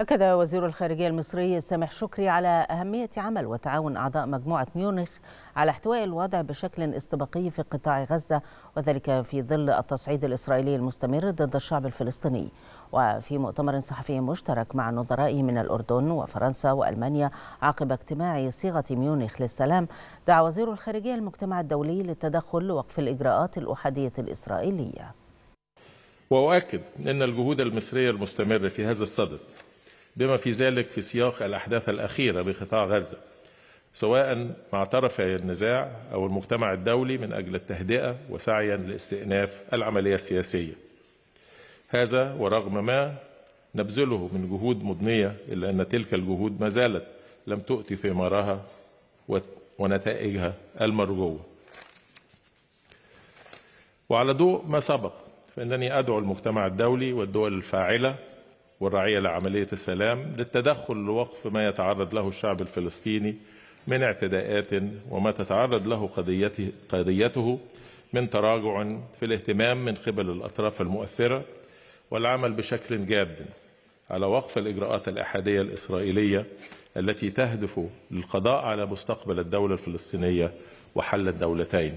أكد وزير الخارجية المصري سامح شكري على أهمية عمل وتعاون أعضاء مجموعة ميونخ على احتواء الوضع بشكل استباقي في قطاع غزة وذلك في ظل التصعيد الإسرائيلي المستمر ضد الشعب الفلسطيني وفي مؤتمر صحفي مشترك مع نظرائه من الأردن وفرنسا وألمانيا عقب اجتماع صيغة ميونخ للسلام دعا وزير الخارجية المجتمع الدولي للتدخل لوقف الإجراءات الأحادية الإسرائيلية وأؤكد أن الجهود المصرية المستمرة في هذا الصدد بما في ذلك في سياق الأحداث الأخيرة بقطاع غزة سواء مع طرفي النزاع أو المجتمع الدولي من أجل التهدئة وسعيا لاستئناف العملية السياسية هذا ورغم ما نبذله من جهود مضنية إلا أن تلك الجهود ما زالت لم تؤتي ثمارها ونتائجها المرجوة وعلى ضوء ما سبق فإنني أدعو المجتمع الدولي والدول الفاعلة والرعية لعملية السلام للتدخل لوقف ما يتعرض له الشعب الفلسطيني من اعتداءات وما تتعرض له قضيته, قضيته من تراجع في الاهتمام من قبل الأطراف المؤثرة والعمل بشكل جاد على وقف الإجراءات الأحادية الإسرائيلية التي تهدف للقضاء على مستقبل الدولة الفلسطينية وحل الدولتين